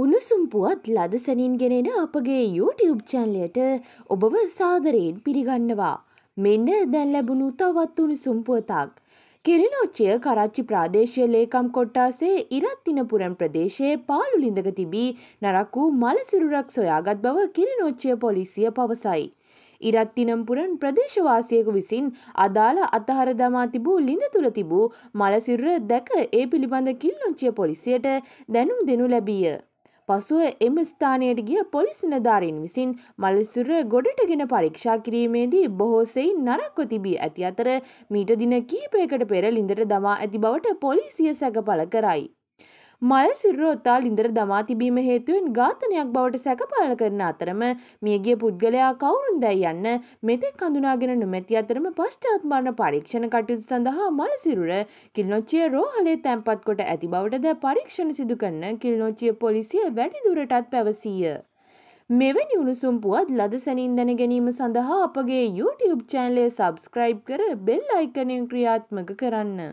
උණුසුම් පුවත් ලදසනින්ගෙනෙන අපගේ YouTube චැන්ලයට ඔබව සාදරයෙන් පිළිගන්නවා. මෙන්න දැන් ලැබුණු තවත් උණුසුම් පුවතක්. කෙලිනොච්චය කරච්චි ප්‍රාදේශය ලේකම් කොට්ටාසේ ඉරත්තිනපුරම් ප්‍රදේශයේ පාළුලිඳක තිබී නරක්කු මලසිරුරක් සොයාගත් බව කිරිනොච්චය පොලිසිය පවසයි. ඉරත්තිනම්පුරන් ප්‍රදේශවාසියකු විසින් අදාළ අතහර දමා තිබූ ලිඳ තුළ තිබූ මලසිරුර දැක ඒ පිළිබඳ කිල්ලොංචිය පොලිසියට දැනුම් දෙනු ලැබීය. පසුව එම ස්ථානයට ගිය පොලිස් නිලධාරීන් විසින් මල්ලිසුර ගොඩටගෙන පරීක්ෂා කිරීමේදී බොහෝ සෙයින් නරක්ව තිබී ඇති අතර මීට දින කිහිපයකට පෙර ලිඳට දමා ඇති බවට පොලිසිය සැකපල කරයි. මල් සිරුරොත්තාල් ඉඳර දමා තිබීම හේතුවෙන් ඝාතනයක් බවට සැකපාල කරන අතරම මියගිය පුද්ගලයා කවුරුන් දැයි යන්න මෙතෙක් හඳුනාගෙන නොමැති අතරම පශ්චාත්මරණ පරීක්ෂණ කටයුතු සඳහා මල් සිරුර කිල්නොච්චිය රෝහලේ තැන්පත් කොට ඇති බවටද පරීක්ෂණ සිදු කරන කිල්නොච්චිය පොලිසිය වැඩි දුරටත් පැවසීය. මෙවැනි උණුසුම් පුවත් ලදසැනින් දැන ගැනීම සඳහා අපගේ YouTube චෑන්ලය සබස්ක්‍රයිබ් කර බෙල් අයිකනය ක්‍රියාත්මක කරන්න.